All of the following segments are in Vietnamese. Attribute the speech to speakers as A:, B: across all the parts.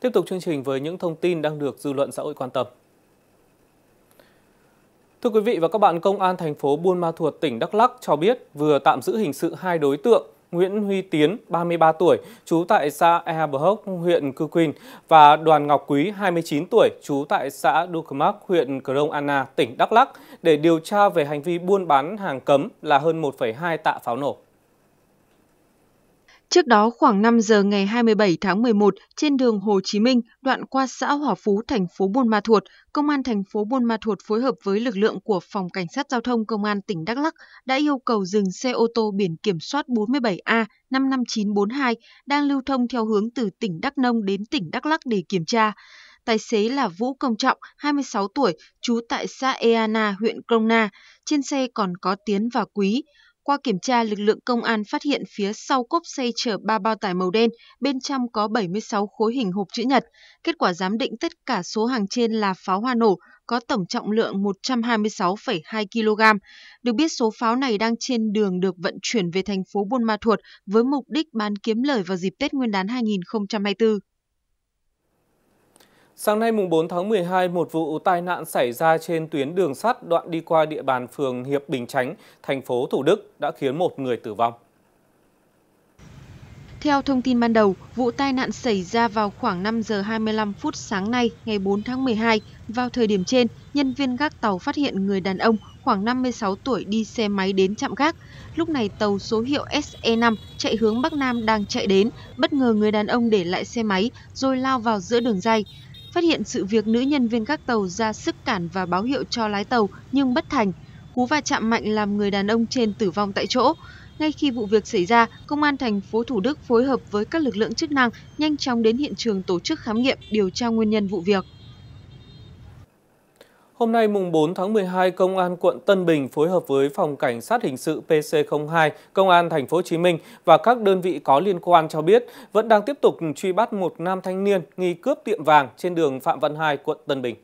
A: Tiếp tục chương trình với những thông tin đang được dư luận xã hội quan tâm. Thưa quý vị và các bạn, Công an thành phố Buôn Ma Thuột, tỉnh Đắk Lắk cho biết vừa tạm giữ hình sự hai đối tượng Nguyễn Huy Tiến, 33 tuổi, trú tại xã Ea Bờ Hốc, huyện Cư Quỳnh và Đoàn Ngọc Quý, 29 tuổi, trú tại xã Đu Ducmac, huyện Cờ Rông Anna, tỉnh Đắk Lắk để điều tra về hành vi buôn bán hàng cấm là hơn 1,2 tạ pháo nổ.
B: Trước đó khoảng 5 giờ ngày 27 tháng 11, trên đường Hồ Chí Minh, đoạn qua xã Hòa Phú, thành phố Buôn Ma Thuột, Công an thành phố Buôn Ma Thuột phối hợp với lực lượng của Phòng Cảnh sát Giao thông Công an tỉnh Đắk Lắc đã yêu cầu dừng xe ô tô biển kiểm soát 47A 55942 đang lưu thông theo hướng từ tỉnh Đắk Nông đến tỉnh Đắk Lắc để kiểm tra. Tài xế là Vũ Công Trọng, 26 tuổi, trú tại xã Eana, huyện Krông Na. Trên xe còn có Tiến và Quý. Qua kiểm tra, lực lượng công an phát hiện phía sau cốp xe chở 3 bao tải màu đen, bên trong có 76 khối hình hộp chữ nhật. Kết quả giám định tất cả số hàng trên là pháo hoa nổ, có tổng trọng lượng 126,2 kg. Được biết số pháo này đang trên đường được vận chuyển về thành phố Buôn Ma Thuột với mục đích bán kiếm lời vào dịp Tết Nguyên đán 2024.
A: Sáng nay mùng 4 tháng 12, một vụ tai nạn xảy ra trên tuyến đường sắt đoạn đi qua địa bàn phường Hiệp Bình Chánh, thành phố Thủ Đức đã khiến một người tử vong.
B: Theo thông tin ban đầu, vụ tai nạn xảy ra vào khoảng 5 giờ 25 phút sáng nay, ngày 4 tháng 12. Vào thời điểm trên, nhân viên gác tàu phát hiện người đàn ông khoảng 56 tuổi đi xe máy đến trạm gác. Lúc này tàu số hiệu SE5 chạy hướng Bắc Nam đang chạy đến, bất ngờ người đàn ông để lại xe máy rồi lao vào giữa đường dây. Phát hiện sự việc nữ nhân viên các tàu ra sức cản và báo hiệu cho lái tàu nhưng bất thành. Cú va chạm mạnh làm người đàn ông trên tử vong tại chỗ. Ngay khi vụ việc xảy ra, Công an thành phố Thủ Đức phối hợp với các lực lượng chức năng nhanh chóng đến hiện trường tổ chức khám nghiệm điều tra nguyên nhân vụ việc. Hôm nay mùng
A: 4 tháng 12, Công an quận Tân Bình phối hợp với Phòng Cảnh sát Hình sự PC02, Công an Thành phố Hồ Chí Minh và các đơn vị có liên quan cho biết vẫn đang tiếp tục truy bắt một nam thanh niên nghi cướp tiệm vàng trên đường Phạm Văn Hai, quận Tân Bình.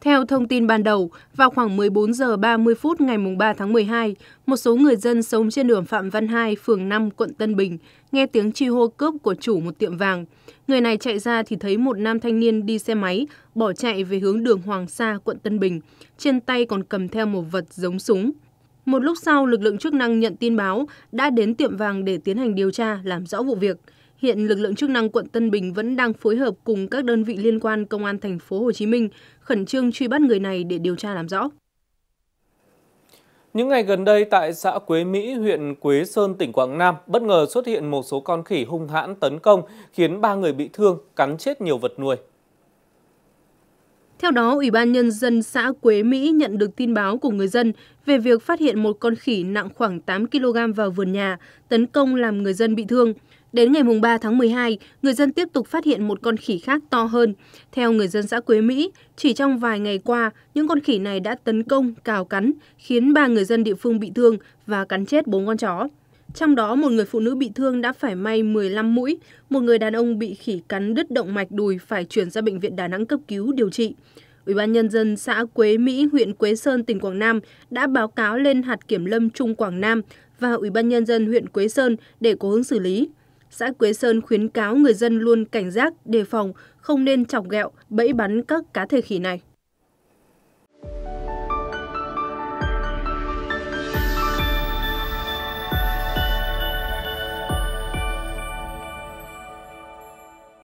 C: Theo thông tin ban đầu, vào khoảng 14 giờ 30 phút ngày 3 tháng 12, một số người dân sống trên đường Phạm Văn Hai, phường 5, quận Tân Bình, nghe tiếng chi hô cướp của chủ một tiệm vàng. Người này chạy ra thì thấy một nam thanh niên đi xe máy, bỏ chạy về hướng đường Hoàng Sa, quận Tân Bình, trên tay còn cầm theo một vật giống súng. Một lúc sau, lực lượng chức năng nhận tin báo đã đến tiệm vàng để tiến hành điều tra, làm rõ vụ việc – Hiện lực lượng chức năng quận Tân Bình vẫn đang phối hợp cùng các đơn vị liên quan công an thành phố Hồ Chí Minh khẩn trương truy bắt người này để điều tra làm rõ.
A: Những ngày gần đây tại xã Quế Mỹ, huyện Quế Sơn, tỉnh Quảng Nam bất ngờ xuất hiện một số con khỉ hung hãn tấn công khiến ba người bị thương, cắn chết nhiều vật nuôi.
C: Theo đó, Ủy ban Nhân dân xã Quế Mỹ nhận được tin báo của người dân về việc phát hiện một con khỉ nặng khoảng 8 kg vào vườn nhà, tấn công làm người dân bị thương. Đến ngày 3 tháng 12, người dân tiếp tục phát hiện một con khỉ khác to hơn. Theo người dân xã Quế Mỹ, chỉ trong vài ngày qua, những con khỉ này đã tấn công, cào cắn, khiến ba người dân địa phương bị thương và cắn chết bốn con chó. Trong đó, một người phụ nữ bị thương đã phải may 15 mũi, một người đàn ông bị khỉ cắn đứt động mạch đùi phải chuyển ra bệnh viện Đà Nẵng cấp cứu điều trị. Ủy ban nhân dân xã Quế Mỹ, huyện Quế Sơn, tỉnh Quảng Nam đã báo cáo lên hạt kiểm lâm Trung Quảng Nam và Ủy ban nhân dân huyện Quế Sơn để có hướng xử lý xã Quế Sơn khuyến cáo người dân luôn cảnh giác, đề phòng, không nên chọc ghẹo, bẫy bắn các cá thể khỉ này.